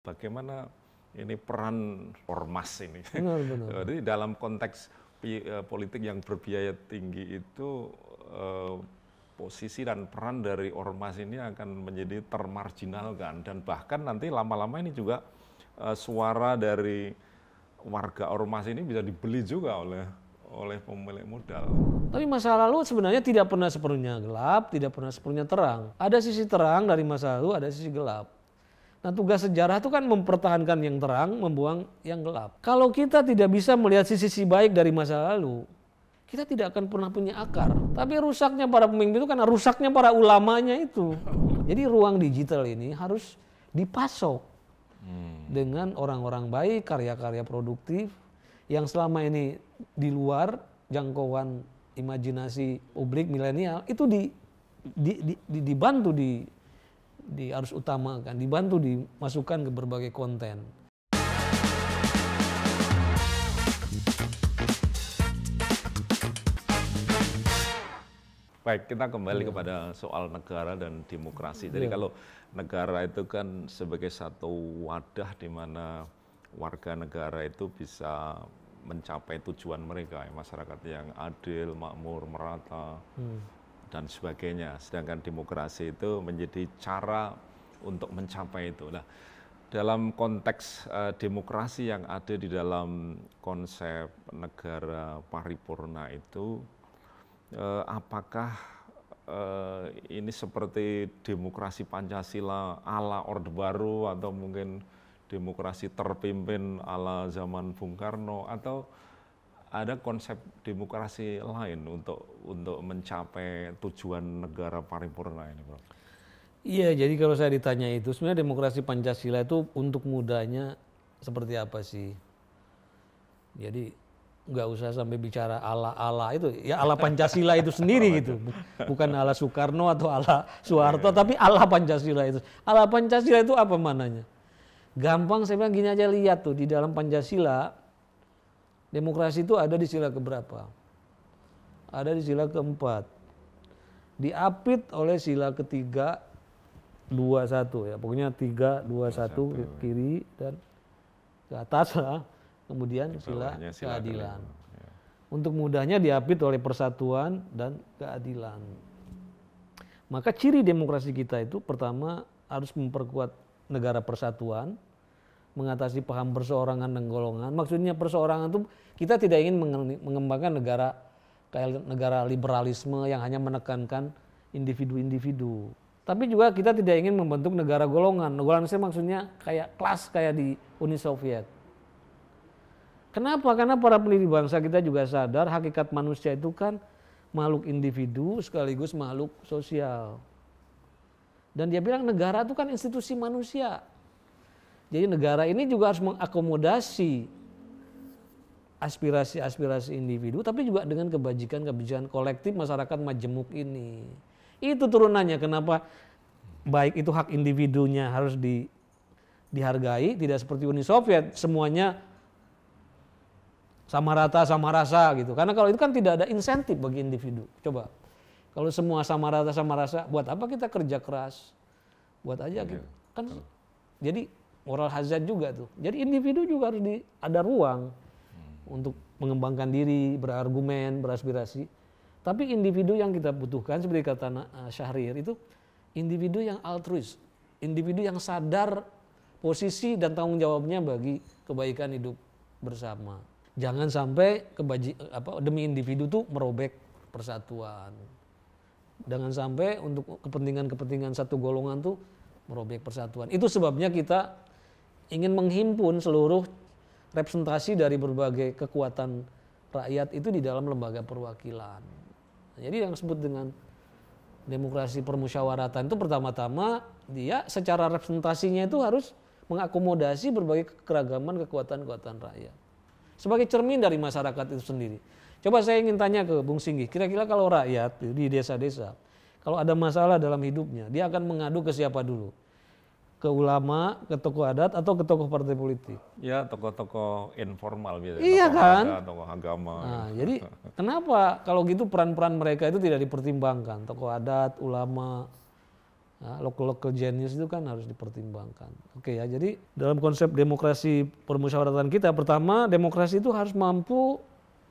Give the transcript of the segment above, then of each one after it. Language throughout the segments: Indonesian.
Bagaimana ini peran ormas ini. Benar, benar. Jadi dalam konteks e, politik yang berbiaya tinggi itu eh, posisi dan peran dari ormas ini akan menjadi termarginalkan dan bahkan nanti lama-lama ini juga eh, suara dari warga ormas ini bisa dibeli juga oleh oleh pemilik modal. Tapi masa lalu sebenarnya tidak pernah sepenuhnya gelap, tidak pernah sepenuhnya terang. Ada sisi terang dari masa lalu, ada sisi gelap. Nah tugas sejarah itu kan mempertahankan yang terang, membuang yang gelap. Kalau kita tidak bisa melihat sisi-sisi baik dari masa lalu, kita tidak akan pernah punya akar. Tapi rusaknya para pemimpin itu karena rusaknya para ulamanya itu. Jadi ruang digital ini harus dipasok hmm. dengan orang-orang baik, karya-karya produktif yang selama ini di luar jangkauan imajinasi publik milenial itu di, di, di, di, dibantu di di arus utama utamakan, dibantu dimasukkan ke berbagai konten. Baik, kita kembali ya. kepada soal negara dan demokrasi. Jadi ya. kalau negara itu kan sebagai satu wadah di mana warga negara itu bisa mencapai tujuan mereka, ya, masyarakat yang adil, makmur, merata, hmm dan sebagainya. Sedangkan demokrasi itu menjadi cara untuk mencapai itu. Nah, dalam konteks uh, demokrasi yang ada di dalam konsep negara paripurna itu, uh, apakah uh, ini seperti demokrasi Pancasila ala Orde Baru atau mungkin demokrasi terpimpin ala zaman Bung Karno atau ada konsep demokrasi lain untuk untuk mencapai tujuan negara paripurna ini, Bro? Iya, jadi kalau saya ditanya itu, sebenarnya demokrasi Pancasila itu untuk mudanya seperti apa sih? Jadi nggak usah sampai bicara ala-ala itu, ya ala Pancasila itu sendiri gitu, bukan ala Soekarno atau ala iya. Soeharto, tapi ala Pancasila itu. Ala Pancasila itu apa mananya? Gampang saya bilang gini aja lihat tuh di dalam Pancasila Demokrasi itu ada di sila keberapa? Ada di sila keempat. Diapit oleh sila ketiga, dua satu ya. Pokoknya tiga, dua satu ya. kiri dan ke atas lah. Kemudian sila, sila keadilan. Ya. Untuk mudahnya diapit oleh persatuan dan keadilan. Maka ciri demokrasi kita itu pertama harus memperkuat negara persatuan, mengatasi paham perseorangan dan golongan. Maksudnya perseorangan itu kita tidak ingin mengembangkan negara kayak negara liberalisme yang hanya menekankan individu-individu. Tapi juga kita tidak ingin membentuk negara golongan. Golongan saya maksudnya kayak kelas kayak di Uni Soviet. Kenapa? Karena para pendiri bangsa kita juga sadar hakikat manusia itu kan makhluk individu sekaligus makhluk sosial. Dan dia bilang negara itu kan institusi manusia. Jadi negara ini juga harus mengakomodasi aspirasi-aspirasi individu tapi juga dengan kebajikan-kebajikan kolektif masyarakat majemuk ini. Itu turunannya kenapa baik itu hak individunya harus di, dihargai tidak seperti Uni Soviet semuanya sama rata sama rasa gitu. Karena kalau itu kan tidak ada insentif bagi individu. Coba kalau semua sama rata sama rasa buat apa kita kerja keras? Buat aja iya. gitu. Kan jadi moral hazard juga tuh. Jadi individu juga harus di, ada ruang hmm. untuk mengembangkan diri, berargumen, beraspirasi. Tapi individu yang kita butuhkan seperti kata eh, Syahrir itu individu yang altruis, individu yang sadar posisi dan tanggung jawabnya bagi kebaikan hidup bersama. Jangan sampai kebaji, eh, apa, demi individu tuh merobek persatuan. Jangan sampai untuk kepentingan-kepentingan satu golongan tuh merobek persatuan. Itu sebabnya kita ingin menghimpun seluruh representasi dari berbagai kekuatan rakyat itu di dalam lembaga perwakilan. Jadi yang disebut dengan demokrasi permusyawaratan itu pertama-tama dia secara representasinya itu harus mengakomodasi berbagai keragaman kekuatan-kekuatan rakyat. Sebagai cermin dari masyarakat itu sendiri. Coba saya ingin tanya ke Bung Singgi, kira-kira kalau rakyat di desa-desa, kalau ada masalah dalam hidupnya, dia akan mengadu ke siapa dulu? ke ulama, ke tokoh adat atau ke tokoh partai politik? Ya, tokoh-tokoh informal biasanya. Iya tokoh kan? Adat, tokoh agama. Nah, gitu. jadi kenapa kalau gitu peran-peran mereka itu tidak dipertimbangkan? Tokoh adat, ulama, nah, ya, local-local genius itu kan harus dipertimbangkan. Oke ya, jadi dalam konsep demokrasi permusyawaratan kita, pertama demokrasi itu harus mampu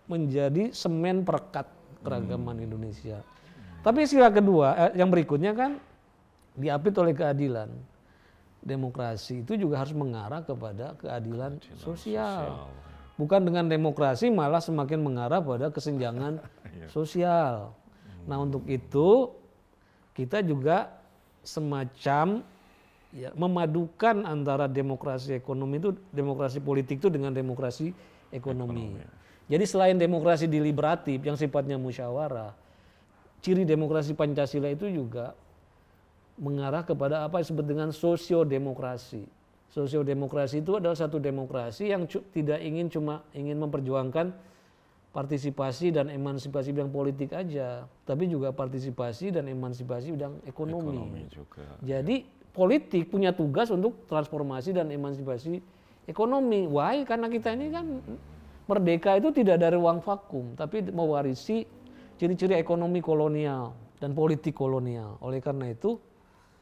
menjadi semen perekat keragaman hmm. Indonesia. Hmm. Tapi sila kedua, eh, yang berikutnya kan diapit oleh keadilan demokrasi itu juga harus mengarah kepada keadilan, sosial. sosial. Bukan dengan demokrasi malah semakin mengarah pada kesenjangan iya. sosial. Nah, hmm. untuk itu kita juga semacam ya, memadukan antara demokrasi ekonomi itu demokrasi politik itu dengan demokrasi ekonomi. ekonomi. Ya. Jadi selain demokrasi deliberatif yang sifatnya musyawarah, ciri demokrasi Pancasila itu juga mengarah kepada apa disebut dengan sosiodemokrasi. Sosiodemokrasi itu adalah satu demokrasi yang tidak ingin cuma ingin memperjuangkan partisipasi dan emansipasi bidang politik aja, tapi juga partisipasi dan emansipasi bidang ekonomi. ekonomi juga. Ya. Jadi politik punya tugas untuk transformasi dan emansipasi ekonomi. Why? Karena kita ini kan merdeka itu tidak dari ruang vakum, tapi mewarisi ciri-ciri ekonomi kolonial dan politik kolonial. Oleh karena itu,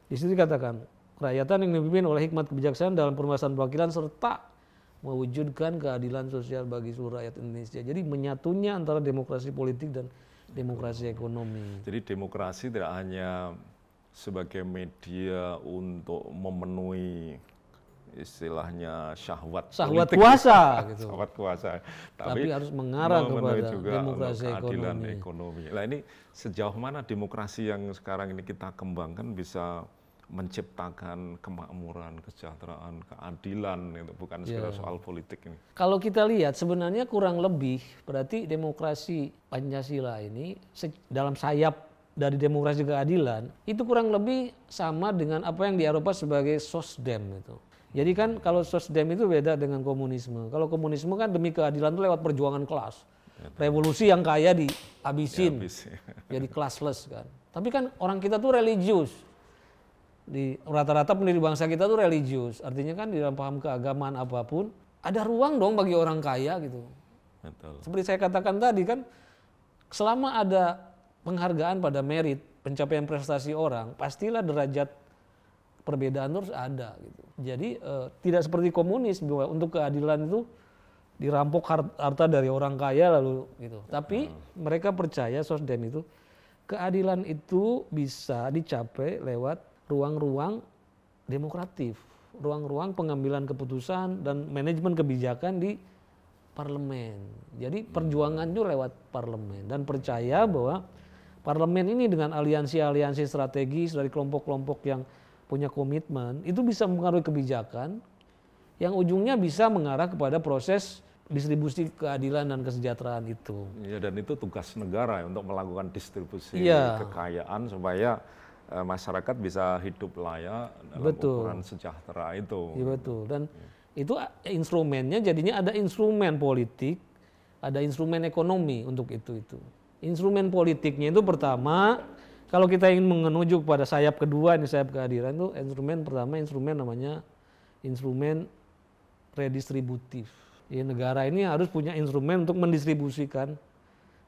di situ dikatakan, kerakyatan yang dipimpin oleh hikmat kebijaksanaan dalam permasalahan perwakilan serta mewujudkan keadilan sosial bagi seluruh rakyat Indonesia. Jadi menyatunya antara demokrasi politik dan demokrasi ekonomi. Jadi demokrasi tidak hanya sebagai media untuk memenuhi istilahnya syahwat syahwat politik, kuasa gitu. syahwat kuasa tapi, tapi harus mengarah kepada juga demokrasi keadilan ekonomi. ekonomi. Nah ini sejauh mana demokrasi yang sekarang ini kita kembangkan bisa menciptakan kemakmuran, kesejahteraan, keadilan itu bukan ya. sekedar yeah. soal politik ini. Kalau kita lihat sebenarnya kurang lebih berarti demokrasi Pancasila ini dalam sayap dari demokrasi keadilan itu kurang lebih sama dengan apa yang di Eropa sebagai sosdem itu. Jadi kan kalau sosdem itu beda dengan komunisme. Kalau komunisme kan demi keadilan itu lewat perjuangan kelas. Revolusi yang kaya dihabisin. Ya, habis, ya. Jadi classless kan. Tapi kan orang kita tuh religius di rata-rata pendiri bangsa kita tuh religius. Artinya kan di dalam paham keagamaan apapun ada ruang dong bagi orang kaya gitu. Betul. Seperti saya katakan tadi kan selama ada penghargaan pada merit, pencapaian prestasi orang, pastilah derajat perbedaan terus ada gitu. Jadi eh, tidak seperti komunis bahwa untuk keadilan itu dirampok harta dari orang kaya lalu gitu. Tapi mereka percaya sosdem itu keadilan itu bisa dicapai lewat ruang-ruang demokratif, ruang-ruang pengambilan keputusan dan manajemen kebijakan di parlemen. Jadi hmm. perjuangan itu lewat parlemen dan percaya bahwa parlemen ini dengan aliansi-aliansi strategis dari kelompok-kelompok yang punya komitmen itu bisa mempengaruhi kebijakan yang ujungnya bisa mengarah kepada proses distribusi keadilan dan kesejahteraan itu. Iya dan itu tugas negara ya, untuk melakukan distribusi ya. kekayaan supaya Eh, masyarakat bisa hidup layak dalam betul. ukuran sejahtera itu. Iya betul. Dan ya. itu eh, instrumennya jadinya ada instrumen politik, ada instrumen ekonomi untuk itu itu. Instrumen politiknya itu pertama kalau kita ingin menuju kepada sayap kedua ini sayap kehadiran itu instrumen pertama instrumen namanya instrumen redistributif. Ya, negara ini harus punya instrumen untuk mendistribusikan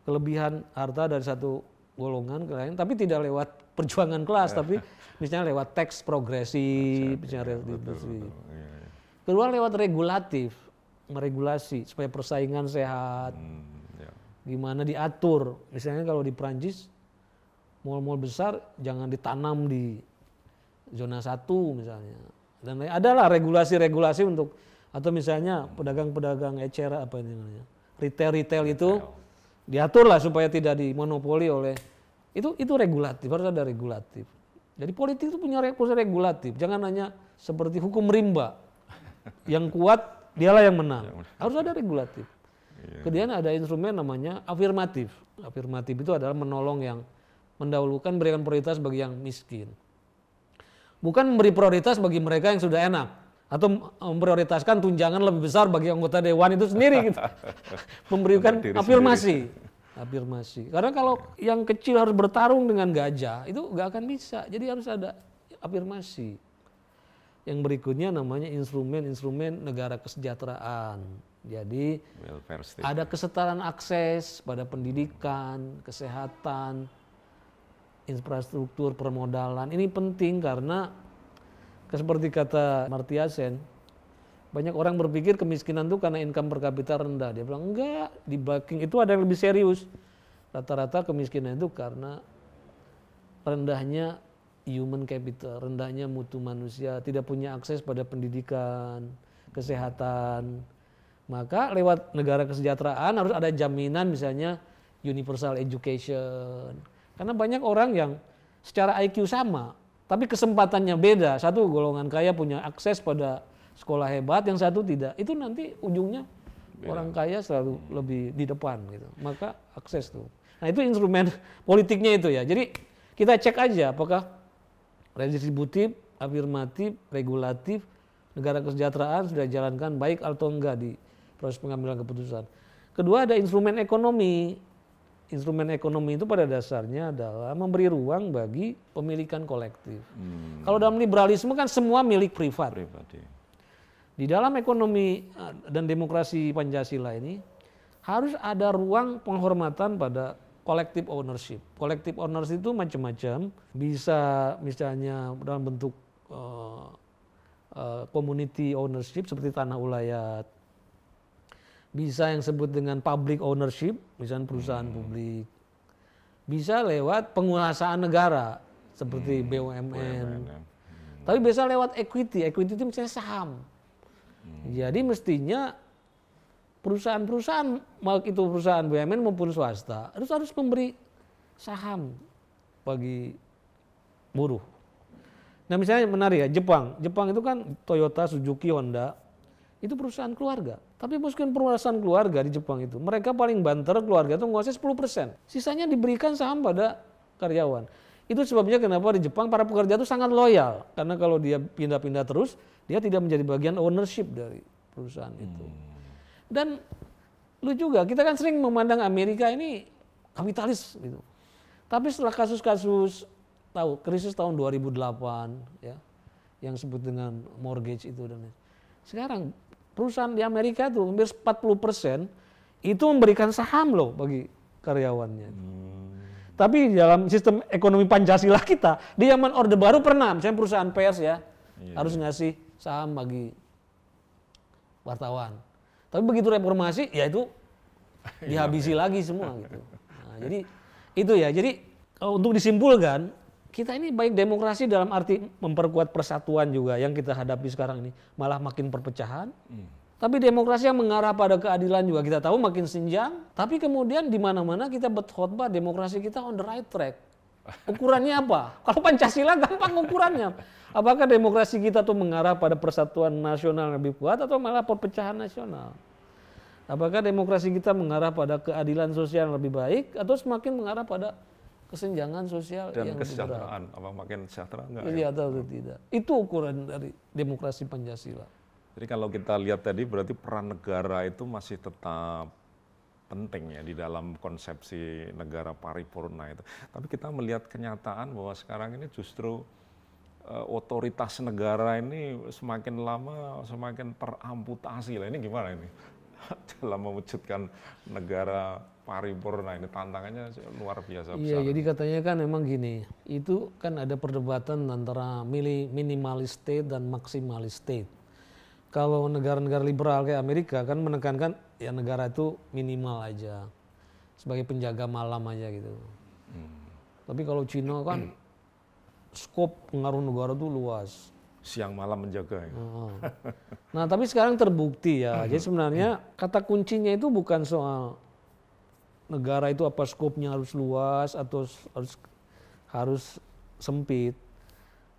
kelebihan harta dari satu golongan ke lain tapi tidak lewat perjuangan kelas, tapi misalnya lewat teks progresi, ya, misalnya ya, lewat iya, iya. Kedua lewat regulatif, meregulasi supaya persaingan sehat. Hmm, ya. Gimana diatur? Misalnya kalau di Prancis mal-mal besar jangan ditanam di zona satu misalnya. Dan adalah regulasi-regulasi untuk atau misalnya hmm. pedagang-pedagang ecer apa namanya? Retail-retail itu diaturlah supaya tidak dimonopoli oleh itu itu regulatif, harus ada regulatif. Jadi politik itu punya proses regulatif, jangan hanya seperti hukum rimba. Yang kuat dialah yang menang. Harus ada regulatif. Iya. Kemudian ada instrumen namanya afirmatif. Afirmatif itu adalah menolong yang mendahulukan berikan prioritas bagi yang miskin. Bukan memberi prioritas bagi mereka yang sudah enak atau memprioritaskan tunjangan lebih besar bagi anggota dewan itu sendiri gitu. Memberikan afirmasi afirmasi. Karena kalau yang kecil harus bertarung dengan gajah itu nggak akan bisa. Jadi harus ada afirmasi. Yang berikutnya namanya instrumen-instrumen negara kesejahteraan. Jadi ada kesetaraan akses pada pendidikan, kesehatan, infrastruktur, permodalan. Ini penting karena seperti kata Martiasen, banyak orang berpikir kemiskinan itu karena income per kapita rendah. Dia bilang, enggak, di banking itu ada yang lebih serius. Rata-rata kemiskinan itu karena rendahnya human capital, rendahnya mutu manusia, tidak punya akses pada pendidikan, kesehatan. Maka lewat negara kesejahteraan harus ada jaminan misalnya universal education. Karena banyak orang yang secara IQ sama, tapi kesempatannya beda. Satu golongan kaya punya akses pada sekolah hebat, yang satu tidak. Itu nanti ujungnya orang kaya selalu hmm. lebih di depan gitu. Maka akses tuh. Nah itu instrumen politiknya itu ya. Jadi kita cek aja apakah redistributif, afirmatif, regulatif, negara kesejahteraan sudah jalankan baik atau enggak di proses pengambilan keputusan. Kedua ada instrumen ekonomi. Instrumen ekonomi itu pada dasarnya adalah memberi ruang bagi pemilikan kolektif. Hmm. Kalau dalam liberalisme kan semua milik privat. privat ya di dalam ekonomi eh, dan demokrasi Pancasila ini harus ada ruang penghormatan pada kolektif ownership. Kolektif ownership itu macam-macam, bisa misalnya dalam bentuk uh, uh, community ownership seperti tanah ulayat, bisa yang sebut dengan public ownership, misalnya perusahaan hmm. publik, bisa lewat penguasaan negara seperti hmm. BUMN. BUMN. Ya. Tapi bisa lewat equity, equity itu misalnya saham Hmm. Jadi mestinya perusahaan-perusahaan baik itu perusahaan BUMN maupun swasta harus harus memberi saham bagi buruh. Nah misalnya menarik ya Jepang, Jepang itu kan Toyota, Suzuki, Honda itu perusahaan keluarga. Tapi meskipun perusahaan keluarga di Jepang itu, mereka paling banter keluarga itu menguasai 10%. Sisanya diberikan saham pada karyawan. Itu sebabnya kenapa di Jepang para pekerja itu sangat loyal karena kalau dia pindah-pindah terus dia tidak menjadi bagian ownership dari perusahaan hmm. itu. Dan lu juga kita kan sering memandang Amerika ini kapitalis gitu. Tapi setelah kasus-kasus tahu krisis tahun 2008 ya yang disebut dengan mortgage itu dan sekarang perusahaan di Amerika itu hampir 40 persen itu memberikan saham loh bagi karyawannya. Hmm. Tapi dalam sistem ekonomi Pancasila kita, di zaman Orde Baru pernah, misalnya perusahaan pers ya, iya, harus iya. ngasih saham bagi wartawan. Tapi begitu reformasi, ya itu iya, dihabisi iya. lagi semua gitu. Nah, jadi itu ya. Jadi untuk disimpulkan, kita ini baik demokrasi dalam arti memperkuat persatuan juga yang kita hadapi sekarang ini, malah makin perpecahan. Hmm tapi demokrasi yang mengarah pada keadilan juga kita tahu makin senjang. Tapi kemudian di mana-mana kita berkhotbah demokrasi kita on the right track. Ukurannya apa? Kalau Pancasila gampang ukurannya. Apakah demokrasi kita tuh mengarah pada persatuan nasional yang lebih kuat atau malah perpecahan nasional? Apakah demokrasi kita mengarah pada keadilan sosial yang lebih baik atau semakin mengarah pada kesenjangan sosial dan yang kesejahteraan? Apa makin sejahtera enggak? Iya ya? atau tidak? Itu ukuran dari demokrasi Pancasila. Jadi kalau kita lihat tadi berarti peran negara itu masih tetap penting ya di dalam konsepsi negara paripurna itu. Tapi kita melihat kenyataan bahwa sekarang ini justru eh, otoritas negara ini semakin lama semakin teramputasi lah. Ini gimana ini? dalam mewujudkan negara paripurna ini tantangannya luar biasa iya, besar. Iya, jadi katanya kan memang gini, itu kan ada perdebatan antara milih minimalis state dan maksimalis state kalau negara-negara liberal kayak Amerika kan menekankan ya negara itu minimal aja sebagai penjaga malam aja gitu. Hmm. Tapi kalau Cina kan hmm. skop pengaruh negara itu luas. Siang malam menjaga ya. Nah, tapi sekarang terbukti ya. Hmm. Jadi sebenarnya hmm. kata kuncinya itu bukan soal negara itu apa skopnya harus luas atau harus harus sempit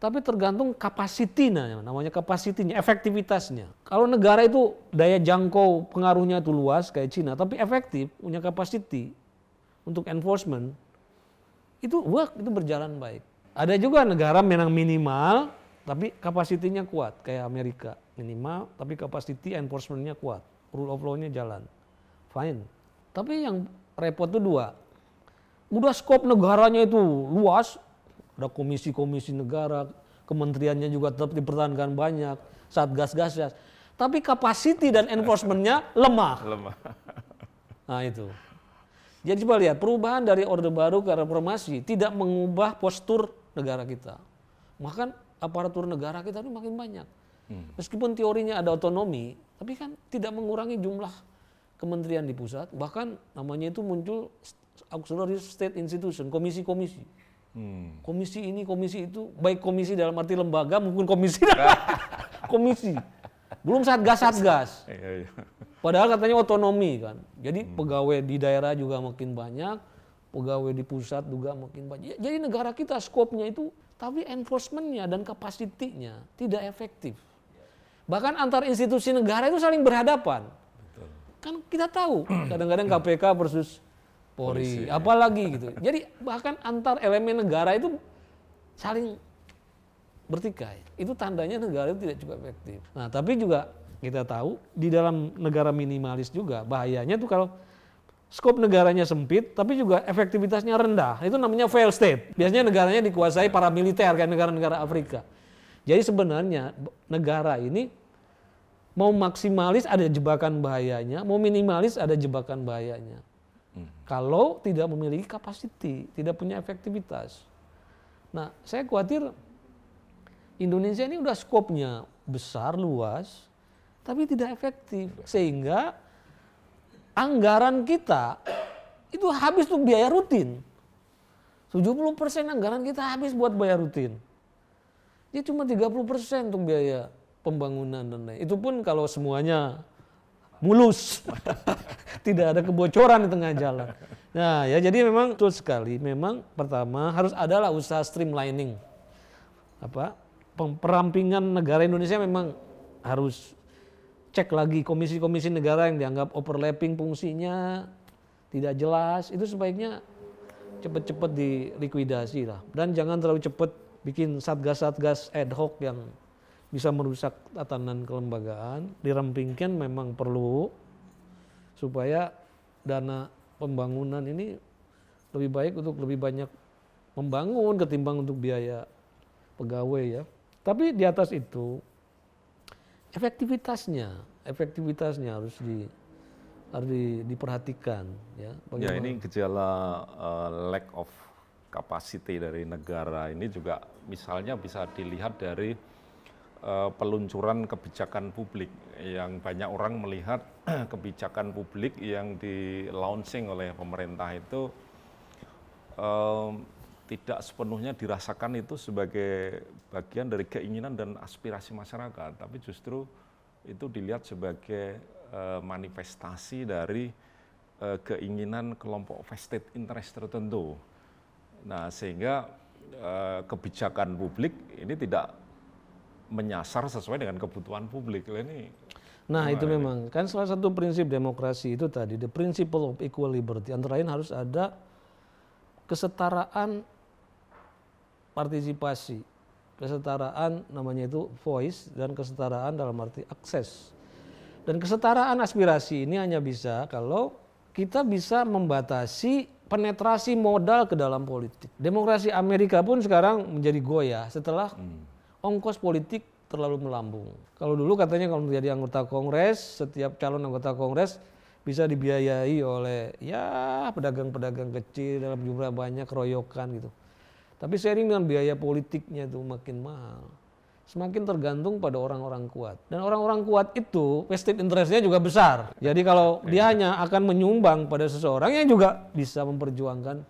tapi tergantung kapasitinya, namanya kapasitinya, efektivitasnya. Kalau negara itu daya jangkau pengaruhnya itu luas kayak Cina, tapi efektif, punya kapasiti untuk enforcement, itu work, itu berjalan baik. Ada juga negara yang minimal, tapi kapasitinya kuat, kayak Amerika. Minimal, tapi kapasiti enforcementnya kuat. Rule of law-nya jalan. Fine. Tapi yang repot itu dua. Udah skop negaranya itu luas, ada komisi-komisi negara, kementeriannya juga tetap dipertahankan banyak, saat gas-gasnya. Tapi kapasiti dan enforcementnya lemah. Lemah. Nah itu. Jadi coba lihat perubahan dari Orde Baru ke Reformasi tidak mengubah postur negara kita. Maka aparatur negara kita ini makin banyak. Hmm. Meskipun teorinya ada otonomi, tapi kan tidak mengurangi jumlah kementerian di pusat. Bahkan namanya itu muncul auxiliary state institution, komisi-komisi Hmm. Komisi ini, komisi itu, baik komisi dalam arti lembaga maupun komisi komisi. Belum satgas-satgas. Iya, iya, iya. Padahal katanya otonomi kan. Jadi hmm. pegawai di daerah juga makin banyak, pegawai di pusat juga makin banyak. Ya, jadi negara kita skopnya itu, tapi enforcementnya dan kapasitinya tidak efektif. Bahkan antar institusi negara itu saling berhadapan. Kan kita tahu, kadang-kadang KPK versus Polri, Polisi, ya. apalagi gitu. Jadi bahkan antar elemen negara itu saling bertikai. Itu tandanya negara itu tidak cukup efektif. Nah, tapi juga kita tahu di dalam negara minimalis juga bahayanya tuh kalau skop negaranya sempit tapi juga efektivitasnya rendah. Itu namanya fail state. Biasanya negaranya dikuasai ya. para militer kayak negara-negara Afrika. Jadi sebenarnya negara ini mau maksimalis ada jebakan bahayanya, mau minimalis ada jebakan bahayanya hmm. kalau tidak memiliki kapasiti, tidak punya efektivitas. Nah, saya khawatir Indonesia ini udah skopnya besar, luas, tapi tidak efektif. Sehingga anggaran kita itu habis untuk biaya rutin. 70% anggaran kita habis buat biaya rutin. Dia ya cuma 30% untuk biaya pembangunan dan lain. Itu pun kalau semuanya mulus. tidak ada kebocoran di tengah jalan. Nah ya jadi memang betul sekali. Memang pertama harus adalah usaha streamlining. Apa perampingan negara Indonesia memang harus cek lagi komisi-komisi negara yang dianggap overlapping fungsinya tidak jelas itu sebaiknya cepat-cepat dilikuidasi lah dan jangan terlalu cepat bikin satgas-satgas ad hoc yang bisa merusak tatanan kelembagaan dirampingkan memang perlu supaya dana pembangunan ini lebih baik untuk lebih banyak membangun ketimbang untuk biaya pegawai ya. Tapi di atas itu efektivitasnya, efektivitasnya harus di harus diperhatikan ya. Bagaimana? Ya ini gejala uh, lack of capacity dari negara ini juga misalnya bisa dilihat dari uh, peluncuran kebijakan publik yang banyak orang melihat kebijakan publik yang di launching oleh pemerintah itu um, tidak sepenuhnya dirasakan itu sebagai bagian dari keinginan dan aspirasi masyarakat, tapi justru itu dilihat sebagai uh, manifestasi dari uh, keinginan kelompok vested interest tertentu. Nah, sehingga uh, kebijakan publik ini tidak menyasar sesuai dengan kebutuhan publik. Nah, ini Nah, itu memang kan salah satu prinsip demokrasi itu tadi the principle of equal liberty. Antara lain harus ada kesetaraan partisipasi, kesetaraan namanya itu voice dan kesetaraan dalam arti akses. Dan kesetaraan aspirasi ini hanya bisa kalau kita bisa membatasi penetrasi modal ke dalam politik. Demokrasi Amerika pun sekarang menjadi goyah setelah hmm. ongkos politik terlalu melambung. Kalau dulu katanya kalau menjadi anggota kongres, setiap calon anggota kongres bisa dibiayai oleh ya pedagang-pedagang kecil dalam jumlah banyak keroyokan gitu. Tapi sering dengan biaya politiknya itu makin mahal. Semakin tergantung pada orang-orang kuat. Dan orang-orang kuat itu vested interestnya juga besar. Jadi kalau dia hanya akan menyumbang pada seseorang yang juga bisa memperjuangkan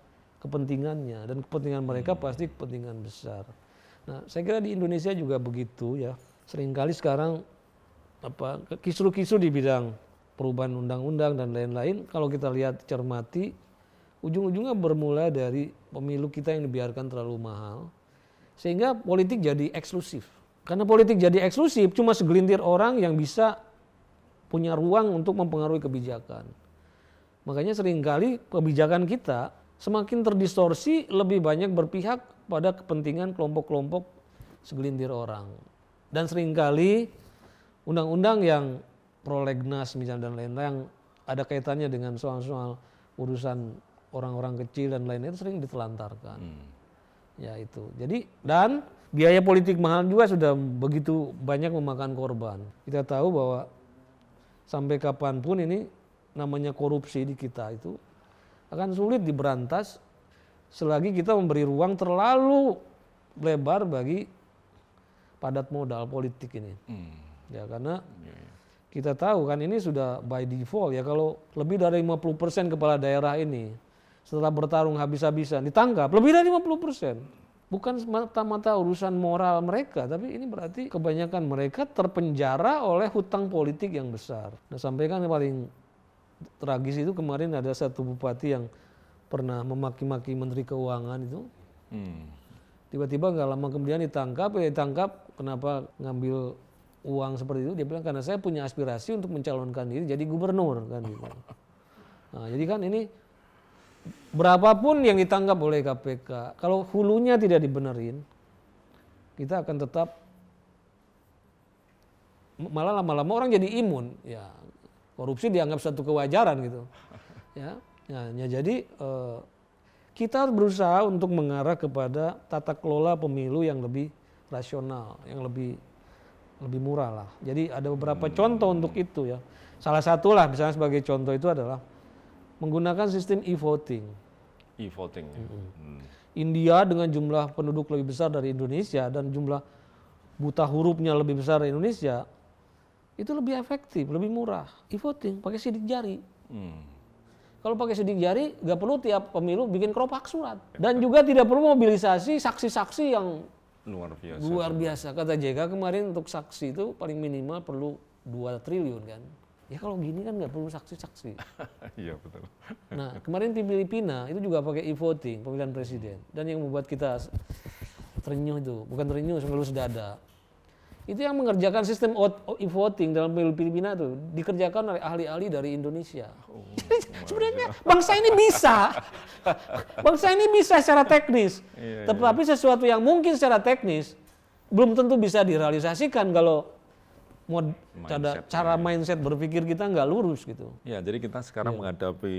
kepentingannya. Dan kepentingan mereka hmm. pasti kepentingan besar. Nah, saya kira di Indonesia juga begitu ya. Seringkali sekarang apa kisru-kisru di bidang perubahan undang-undang dan lain-lain kalau kita lihat cermati ujung-ujungnya bermula dari pemilu kita yang dibiarkan terlalu mahal sehingga politik jadi eksklusif. Karena politik jadi eksklusif cuma segelintir orang yang bisa punya ruang untuk mempengaruhi kebijakan. Makanya seringkali kebijakan kita semakin terdistorsi lebih banyak berpihak pada kepentingan kelompok-kelompok segelintir orang. Dan seringkali undang-undang yang prolegnas misalnya dan lain-lain yang ada kaitannya dengan soal-soal urusan orang-orang kecil dan lain-lain sering ditelantarkan. Hmm. Ya itu. Jadi dan biaya politik mahal juga sudah begitu banyak memakan korban. Kita tahu bahwa sampai kapanpun ini namanya korupsi di kita itu akan sulit diberantas selagi kita memberi ruang terlalu lebar bagi padat modal politik ini. Hmm. Ya karena iya, iya. kita tahu kan ini sudah by default ya kalau lebih dari 50% kepala daerah ini setelah bertarung habis-habisan ditangkap lebih dari 50%. Bukan mata-mata urusan moral mereka, tapi ini berarti kebanyakan mereka terpenjara oleh hutang politik yang besar. Nah, sampaikan yang paling tragis itu kemarin ada satu bupati yang pernah memaki-maki Menteri Keuangan itu. Hmm. Tiba-tiba hmm. nggak lama kemudian ditangkap, ya ditangkap kenapa ngambil uang seperti itu? Dia bilang karena saya punya aspirasi untuk mencalonkan diri jadi gubernur kan gitu. Nah, jadi kan ini berapapun yang ditangkap oleh KPK, kalau hulunya tidak dibenerin, kita akan tetap malah lama-lama orang jadi imun. Ya, korupsi dianggap satu kewajaran gitu. Ya, Nah, ya, jadi uh, kita berusaha untuk mengarah kepada tata kelola pemilu yang lebih rasional, yang lebih lebih murah lah. Jadi ada beberapa hmm. contoh untuk itu ya. Salah satulah, misalnya sebagai contoh itu adalah menggunakan sistem e-voting. E-voting. Ya. Hmm. India dengan jumlah penduduk lebih besar dari Indonesia dan jumlah buta hurufnya lebih besar dari Indonesia itu lebih efektif, lebih murah. E-voting pakai sidik jari. Hmm. Kalau pakai sidik jari, nggak perlu tiap pemilu bikin keropak surat. Dan juga tidak perlu mobilisasi saksi-saksi yang luar biasa. Luar biasa. Kata JK kemarin untuk saksi itu paling minimal perlu 2 triliun kan. Ya kalau gini kan nggak perlu saksi-saksi. Iya betul. Nah kemarin di Filipina itu juga pakai e-voting pemilihan presiden. Dan yang membuat kita terenyuh itu, bukan terenyuh, sudah ada itu yang mengerjakan sistem e voting dalam pemilu Filipina itu dikerjakan oleh ahli-ahli dari Indonesia. Oh, Sebenarnya bangsa ini bisa, bangsa ini bisa secara teknis, iya, iya, iya. tetapi iya. sesuatu yang mungkin secara teknis belum tentu bisa direalisasikan kalau mod mindset cara, cara mindset berpikir kita nggak lurus gitu. Ya, jadi kita sekarang yeah. menghadapi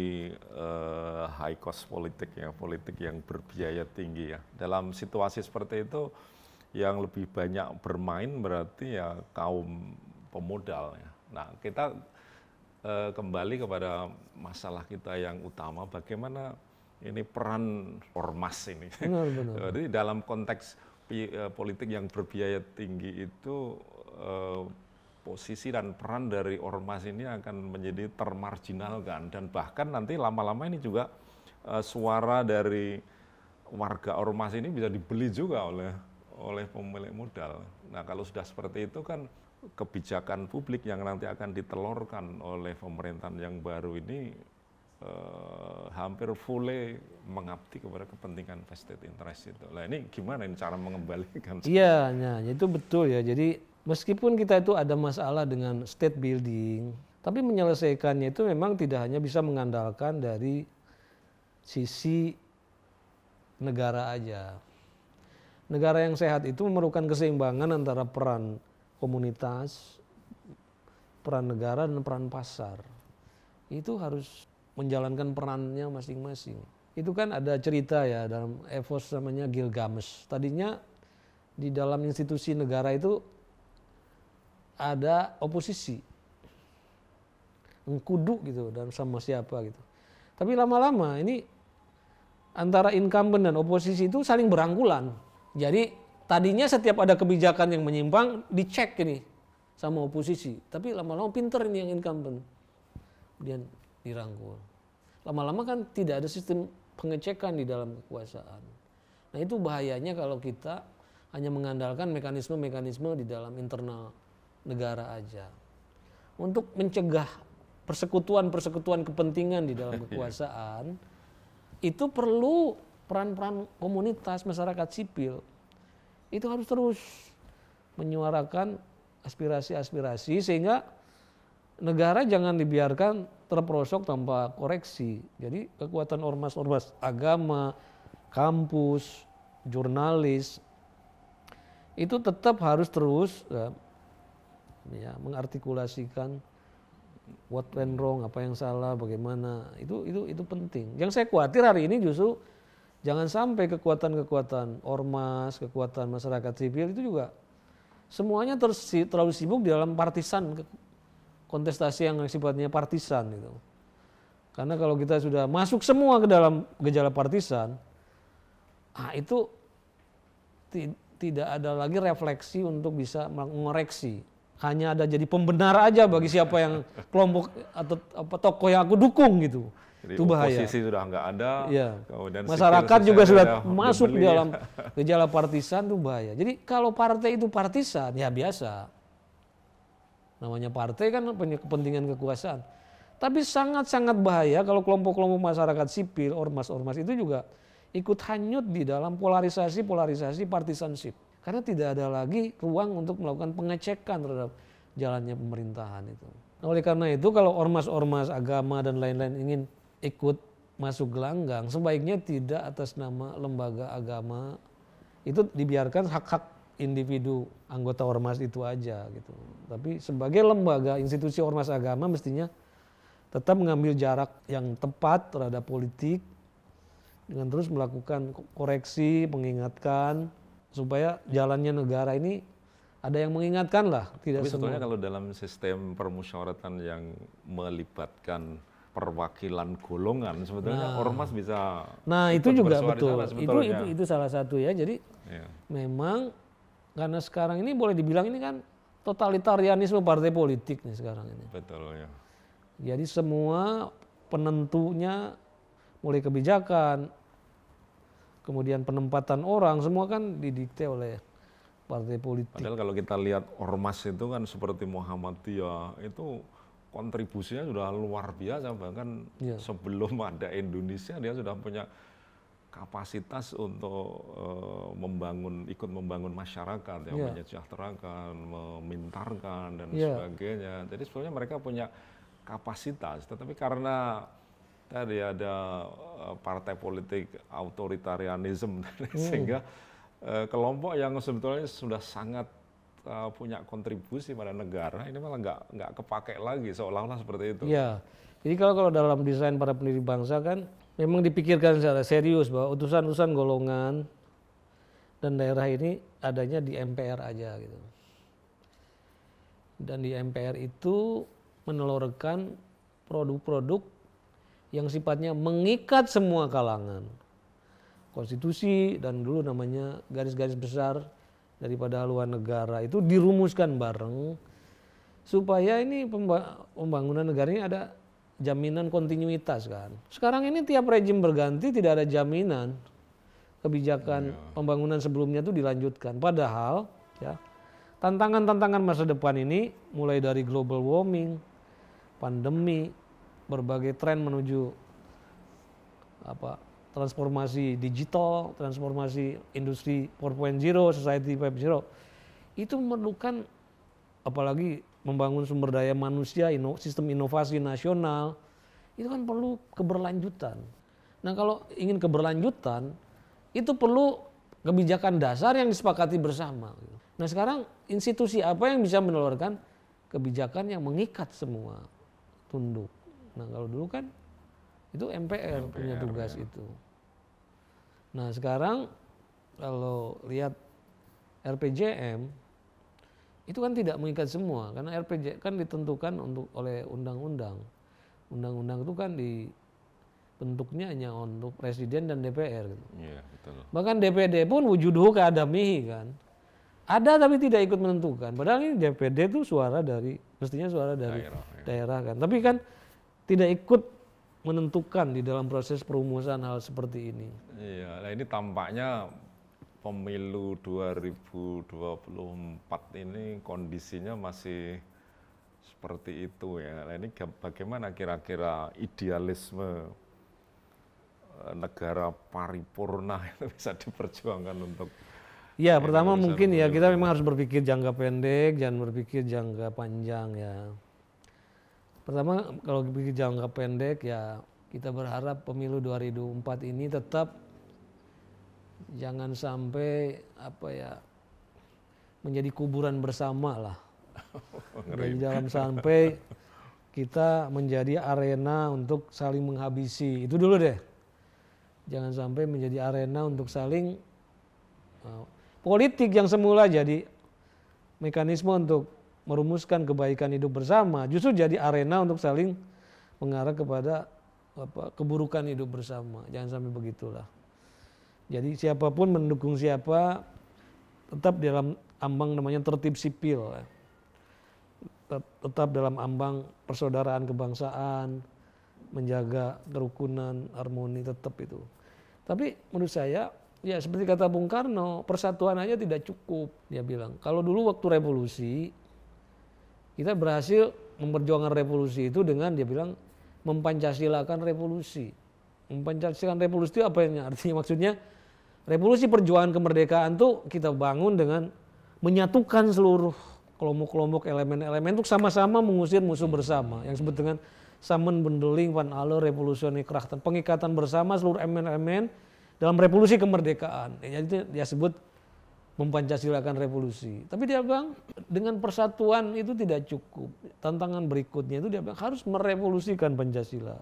uh, high cost politik ya, politik yang berbiaya tinggi ya. Dalam situasi seperti itu yang lebih banyak bermain berarti ya kaum pemodal ya. Nah, kita eh, kembali kepada masalah kita yang utama bagaimana ini peran ormas ini. Benar, benar. Jadi dalam konteks eh, politik yang berbiaya tinggi itu eh, posisi dan peran dari ormas ini akan menjadi termarginalkan dan bahkan nanti lama-lama ini juga eh, suara dari warga ormas ini bisa dibeli juga oleh oleh pemilik modal. Nah, kalau sudah seperti itu kan kebijakan publik yang nanti akan ditelurkan oleh pemerintahan yang baru ini eh, hampir fully mengabdi kepada kepentingan vested interest itu. Nah, ini gimana ini cara mengembalikan? Iya, nah, itu betul ya. Jadi meskipun kita itu ada masalah dengan state building, tapi menyelesaikannya itu memang tidak hanya bisa mengandalkan dari sisi negara aja negara yang sehat itu memerlukan keseimbangan antara peran komunitas, peran negara dan peran pasar. Itu harus menjalankan perannya masing-masing. Itu kan ada cerita ya dalam Evos namanya Gilgamesh. Tadinya di dalam institusi negara itu ada oposisi. Engkudu gitu dan sama siapa gitu. Tapi lama-lama ini antara incumbent dan oposisi itu saling berangkulan jadi tadinya setiap ada kebijakan yang menyimpang dicek ini sama oposisi. Tapi lama-lama pinter ini yang incumbent. Kemudian dirangkul. Lama-lama kan tidak ada sistem pengecekan di dalam kekuasaan. Nah itu bahayanya kalau kita hanya mengandalkan mekanisme-mekanisme di dalam internal negara aja. Untuk mencegah persekutuan-persekutuan kepentingan di dalam iya. kekuasaan, itu perlu peran-peran komunitas masyarakat sipil itu harus terus menyuarakan aspirasi-aspirasi sehingga negara jangan dibiarkan terperosok tanpa koreksi. Jadi kekuatan ormas-ormas agama, kampus, jurnalis itu tetap harus terus eh, ya, mengartikulasikan what went wrong, apa yang salah, bagaimana. Itu itu itu penting. Yang saya khawatir hari ini justru Jangan sampai kekuatan-kekuatan ormas, kekuatan masyarakat sipil itu juga semuanya terlalu sibuk di dalam partisan kontestasi yang sifatnya partisan gitu. Karena kalau kita sudah masuk semua ke dalam gejala partisan, ah itu tidak ada lagi refleksi untuk bisa mengoreksi. Hanya ada jadi pembenar aja bagi siapa yang kelompok atau apa tokoh yang aku dukung gitu. Jadi itu bahaya. Posisi sudah nggak ada. Ya. Kemudian masyarakat juga sudah masuk di dalam gejala partisan itu bahaya. Jadi kalau partai itu partisan ya biasa. Namanya partai kan punya kepentingan kekuasaan. Tapi sangat-sangat bahaya kalau kelompok-kelompok masyarakat sipil, ormas-ormas itu juga ikut hanyut di dalam polarisasi-polarisasi partisanship. Karena tidak ada lagi ruang untuk melakukan pengecekan terhadap jalannya pemerintahan itu. oleh karena itu kalau ormas-ormas agama dan lain-lain ingin ikut masuk gelanggang sebaiknya tidak atas nama lembaga agama itu dibiarkan hak-hak individu anggota ormas itu aja gitu. Tapi sebagai lembaga institusi ormas agama mestinya tetap mengambil jarak yang tepat terhadap politik dengan terus melakukan koreksi, mengingatkan supaya jalannya negara ini ada yang mengingatkan lah, tidak Tapi sebetulnya kalau dalam sistem permusyawaratan yang melibatkan perwakilan golongan sebetulnya nah, ormas bisa nah itu juga betul sana, itu itu itu salah satu ya jadi ya. memang karena sekarang ini boleh dibilang ini kan totalitarianisme partai politik nih sekarang ini betul ya jadi semua penentunya mulai kebijakan kemudian penempatan orang semua kan didikte oleh partai politik padahal kalau kita lihat ormas itu kan seperti Muhammadiyah itu kontribusinya sudah luar biasa bahkan ya. sebelum ada Indonesia dia sudah punya kapasitas untuk uh, membangun ikut membangun masyarakat yang punya menyejahterakan, memintarkan dan ya. sebagainya. Jadi sebenarnya mereka punya kapasitas, tetapi karena tadi ada eh, partai politik autoritarianisme hmm. sehingga uh, kelompok yang sebetulnya sudah sangat uh, punya kontribusi pada negara ini malah nggak nggak kepakai lagi seolah-olah seperti itu. Iya. Jadi kalau kalau dalam desain para pendiri bangsa kan memang dipikirkan secara serius bahwa utusan-utusan golongan dan daerah ini adanya di MPR aja gitu. Dan di MPR itu menelurkan produk-produk yang sifatnya mengikat semua kalangan. Konstitusi dan dulu namanya garis-garis besar daripada haluan negara itu dirumuskan bareng supaya ini pembangunan negara ini ada jaminan kontinuitas kan. Sekarang ini tiap rejim berganti tidak ada jaminan kebijakan ya. pembangunan sebelumnya itu dilanjutkan. Padahal ya tantangan-tantangan masa depan ini mulai dari global warming, pandemi, berbagai tren menuju apa transformasi digital, transformasi industri 4.0, society 5.0 itu memerlukan apalagi membangun sumber daya manusia, sistem inovasi nasional itu kan perlu keberlanjutan. Nah, kalau ingin keberlanjutan itu perlu kebijakan dasar yang disepakati bersama. Nah, sekarang institusi apa yang bisa menelurkan kebijakan yang mengikat semua tunduk. Nah, kalau dulu kan itu MPR, MPR punya tugas ya. itu. Nah sekarang kalau lihat RPJM itu kan tidak mengikat semua karena RPJM kan ditentukan untuk oleh undang-undang. Undang-undang itu kan di hanya untuk presiden dan DPR. Gitu. Ya, betul. Bahkan DPD pun wujuduhu keadamihi kan. Ada tapi tidak ikut menentukan. Padahal ini DPD itu suara dari, mestinya suara dari daerah, ya. daerah kan. Tapi kan tidak ikut menentukan di dalam proses perumusan hal seperti ini. Iya, nah ini tampaknya pemilu 2024 ini kondisinya masih seperti itu ya. Nah ini bagaimana kira-kira idealisme eh, negara paripurna itu bisa diperjuangkan untuk Ya, pertama mungkin ya kita memang harus berpikir jangka pendek, jangan berpikir jangka panjang ya. Pertama kalau kita jangka pendek ya kita berharap pemilu 2004 ini tetap jangan sampai apa ya menjadi kuburan bersama lah. Jadi jangan sampai kita menjadi arena untuk saling menghabisi. Itu dulu deh. Jangan sampai menjadi arena untuk saling eh, politik yang semula jadi mekanisme untuk merumuskan kebaikan hidup bersama justru jadi arena untuk saling mengarah kepada apa, keburukan hidup bersama. Jangan sampai begitulah. Jadi siapapun mendukung siapa tetap dalam ambang namanya tertib sipil. Tetap, tetap dalam ambang persaudaraan kebangsaan, menjaga kerukunan, harmoni tetap itu. Tapi menurut saya ya seperti kata Bung Karno, persatuan aja tidak cukup dia bilang. Kalau dulu waktu revolusi kita berhasil memperjuangkan revolusi itu dengan dia bilang mempancasilakan revolusi. Mempancasilakan revolusi itu apa yang artinya? Maksudnya revolusi perjuangan kemerdekaan tuh kita bangun dengan menyatukan seluruh kelompok-kelompok elemen-elemen itu sama-sama mengusir musuh bersama yang disebut dengan Samen Bendeling Van Alo Revolusioni Krachten pengikatan bersama seluruh elemen-elemen dalam revolusi kemerdekaan. Jadi dia sebut mempancasilakan revolusi. Tapi dia bilang dengan persatuan itu tidak cukup. Tantangan berikutnya itu dia bilang harus merevolusikan Pancasila.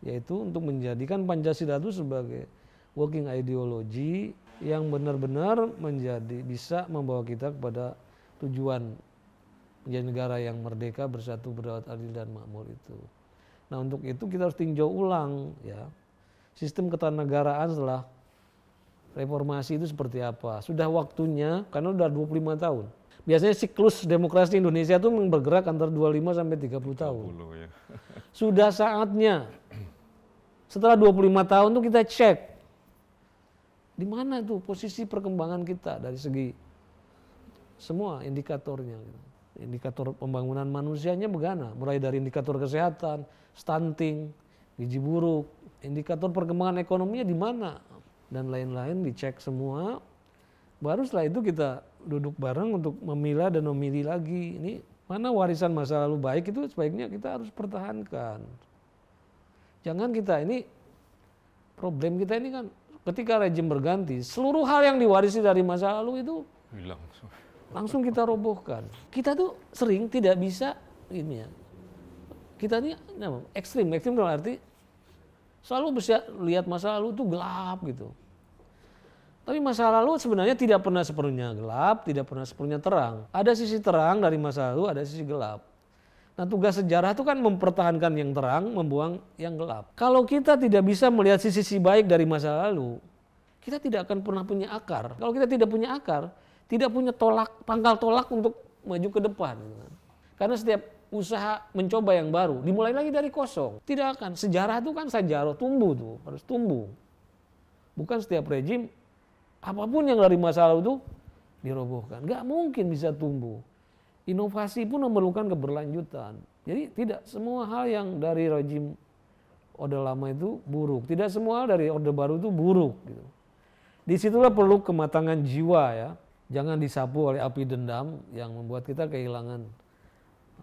Yaitu untuk menjadikan Pancasila itu sebagai working ideology yang benar-benar menjadi bisa membawa kita kepada tujuan menjadi negara yang merdeka, bersatu, berdaulat adil dan makmur itu. Nah, untuk itu kita harus tinjau ulang ya. Sistem ketatanegaraan setelah reformasi itu seperti apa. Sudah waktunya, karena sudah 25 tahun. Biasanya siklus demokrasi Indonesia itu bergerak antara 25 sampai 30 tahun. Ya. Sudah saatnya. Setelah 25 tahun tuh kita cek. Di mana tuh posisi perkembangan kita dari segi semua indikatornya. Gitu. Indikator pembangunan manusianya bagaimana? Mulai dari indikator kesehatan, stunting, gizi buruk, indikator perkembangan ekonominya di mana dan lain-lain dicek semua. Baru setelah itu kita duduk bareng untuk memilah dan memilih lagi. Ini mana warisan masa lalu baik itu sebaiknya kita harus pertahankan. Jangan kita ini problem kita ini kan ketika rejim berganti, seluruh hal yang diwarisi dari masa lalu itu hilang. Langsung kita robohkan. Kita tuh sering tidak bisa ini ya. Kita ini ekstrim, ekstrim dalam arti selalu bisa lihat masa lalu itu gelap gitu. Tapi masa lalu sebenarnya tidak pernah sepenuhnya gelap, tidak pernah sepenuhnya terang. Ada sisi terang dari masa lalu, ada sisi gelap. Nah tugas sejarah itu kan mempertahankan yang terang, membuang yang gelap. Kalau kita tidak bisa melihat sisi-sisi baik dari masa lalu, kita tidak akan pernah punya akar. Kalau kita tidak punya akar, tidak punya tolak, pangkal tolak untuk maju ke depan. Karena setiap usaha mencoba yang baru, dimulai lagi dari kosong. Tidak akan. Sejarah itu kan sejarah tumbuh tuh, harus tumbuh. Bukan setiap rejim Apapun yang dari masa lalu itu dirobohkan. Gak mungkin bisa tumbuh. Inovasi pun memerlukan keberlanjutan. Jadi tidak semua hal yang dari rejim Orde lama itu buruk. Tidak semua hal dari Orde baru itu buruk. Gitu. Disitulah perlu kematangan jiwa ya. Jangan disapu oleh api dendam yang membuat kita kehilangan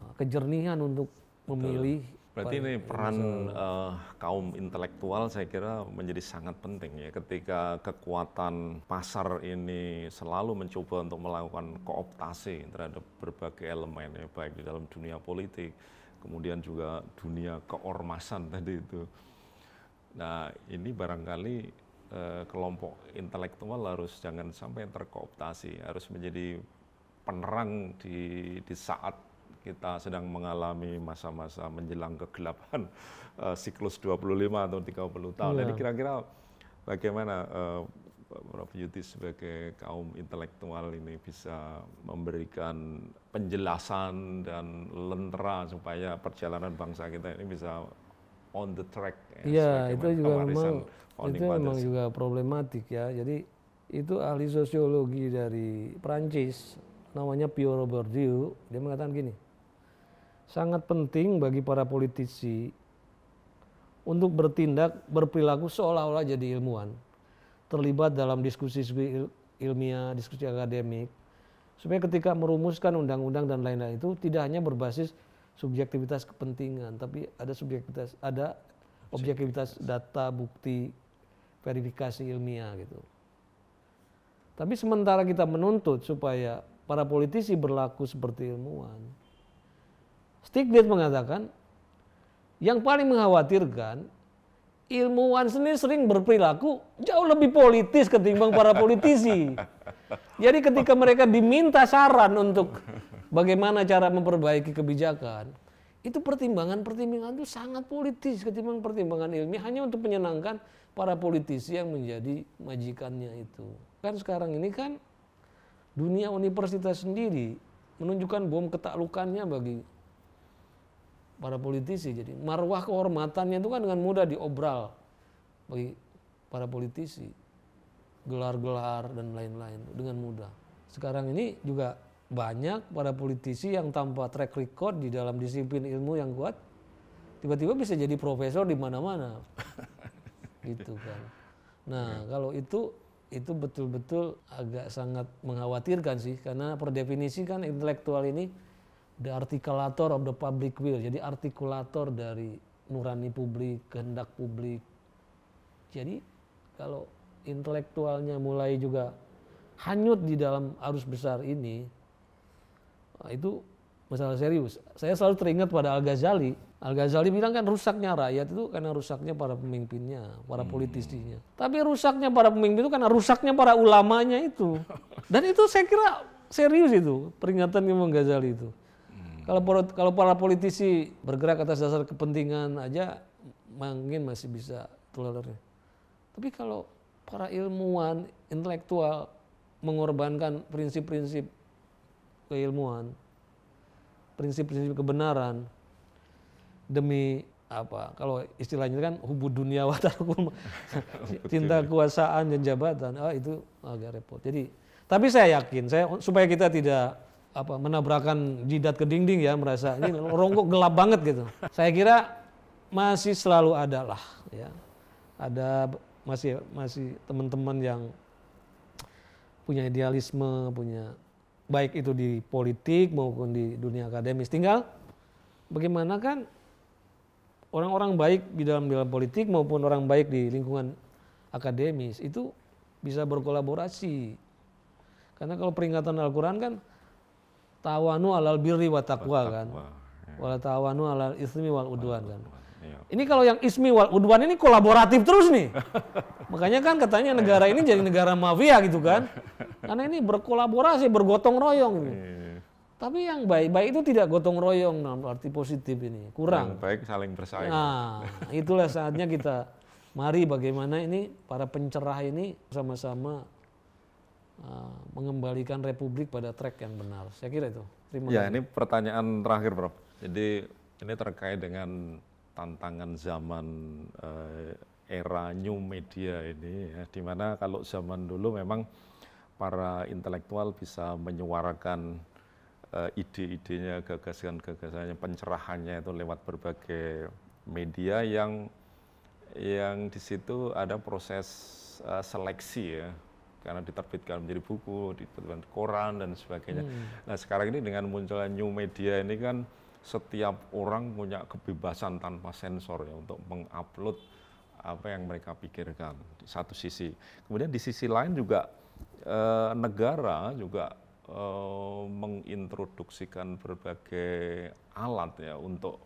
eh, kejernihan untuk memilih Berarti ini peran uh, kaum intelektual saya kira menjadi sangat penting ya ketika kekuatan pasar ini selalu mencoba untuk melakukan kooptasi terhadap berbagai elemen ya baik di dalam dunia politik, kemudian juga dunia keormasan tadi itu. Nah, ini barangkali uh, kelompok intelektual harus jangan sampai terkooptasi, harus menjadi penerang di di saat kita sedang mengalami masa-masa menjelang kegelapan uh, siklus 25 atau 30 tahun. Yeah. Jadi iya. kira-kira bagaimana uh, Prof. Yudi sebagai kaum intelektual ini bisa memberikan penjelasan dan lentera supaya perjalanan bangsa kita ini bisa on the track. Ya, iya ya itu juga memang itu memang juga problematik ya. Jadi itu ahli sosiologi dari Prancis namanya Pierre Bourdieu dia mengatakan gini sangat penting bagi para politisi untuk bertindak berperilaku seolah-olah jadi ilmuwan, terlibat dalam diskusi ilmiah, diskusi akademik, supaya ketika merumuskan undang-undang dan lain-lain itu tidak hanya berbasis subjektivitas kepentingan, tapi ada subjektivitas, ada objektivitas data, bukti, verifikasi ilmiah gitu. Tapi sementara kita menuntut supaya para politisi berlaku seperti ilmuwan, Stiglitz mengatakan, yang paling mengkhawatirkan, ilmuwan sendiri sering berperilaku jauh lebih politis ketimbang para politisi. Jadi ketika mereka diminta saran untuk bagaimana cara memperbaiki kebijakan, itu pertimbangan-pertimbangan itu sangat politis ketimbang pertimbangan ilmiah hanya untuk menyenangkan para politisi yang menjadi majikannya itu. Kan sekarang ini kan dunia universitas sendiri menunjukkan bom ketaklukannya bagi para politisi. Jadi marwah kehormatannya itu kan dengan mudah diobral bagi para politisi. Gelar-gelar dan lain-lain dengan mudah. Sekarang ini juga banyak para politisi yang tanpa track record di dalam disiplin ilmu yang kuat tiba-tiba bisa jadi profesor di mana-mana. gitu kan. Nah, kalau itu itu betul-betul agak sangat mengkhawatirkan sih karena per definisi kan intelektual ini the articulator of the public will. Jadi artikulator dari nurani publik, kehendak publik. Jadi kalau intelektualnya mulai juga hanyut di dalam arus besar ini, nah, itu masalah serius. Saya selalu teringat pada Al-Ghazali. Al-Ghazali bilang kan rusaknya rakyat itu karena rusaknya para pemimpinnya, para hmm. politisinya. Tapi rusaknya para pemimpin itu karena rusaknya para ulamanya itu. Dan itu saya kira serius itu peringatan Imam Ghazali itu. Kalau kalau para politisi bergerak atas dasar kepentingan aja mungkin masih bisa toleransi. Tapi kalau para ilmuwan, intelektual mengorbankan prinsip-prinsip keilmuan, prinsip-prinsip kebenaran demi apa kalau istilahnya kan hubud dunia watarkum cinta kekuasaan dan jabatan oh, itu agak repot jadi tapi saya yakin saya supaya kita tidak apa menabrakan jidat ke dinding ya merasa ini rongkok gelap banget gitu. Saya kira masih selalu ada lah ya. Ada masih masih teman-teman yang punya idealisme, punya baik itu di politik maupun di dunia akademis. Tinggal bagaimana kan orang-orang baik di dalam dalam politik maupun orang baik di lingkungan akademis itu bisa berkolaborasi. Karena kalau peringatan Al-Qur'an kan tawanu alal birri wa taqwa kan. Wala ya. tawanu alal ismi wal udwan kan. Iya. Ini kalau yang ismi wal udwan ini kolaboratif terus nih. Makanya kan katanya negara ini jadi negara mafia gitu kan. Karena ini berkolaborasi, bergotong royong. Gitu. Iya, iya. Tapi yang baik-baik itu tidak gotong royong dalam nah, arti positif ini, kurang. Yang baik saling bersaing. Nah, itulah saatnya kita mari bagaimana ini para pencerah ini sama-sama Eh, mengembalikan Republik pada track yang benar. Saya kira itu. Terima ya, ini pertanyaan terakhir, Prof. Jadi ini terkait dengan tantangan zaman eh, era new media ini, ya, di mana kalau zaman dulu memang para intelektual bisa menyuarakan ide eh, ide-idenya, gagasan-gagasannya, pencerahannya itu lewat berbagai media yang yang di situ ada proses uh, seleksi ya karena diterbitkan menjadi buku, diterbitkan koran dan sebagainya. Hmm. Nah sekarang ini dengan munculnya new media ini kan setiap orang punya kebebasan tanpa sensor ya untuk mengupload apa yang mereka pikirkan di satu sisi. Kemudian di sisi lain juga e, negara juga e, mengintroduksikan berbagai alat ya untuk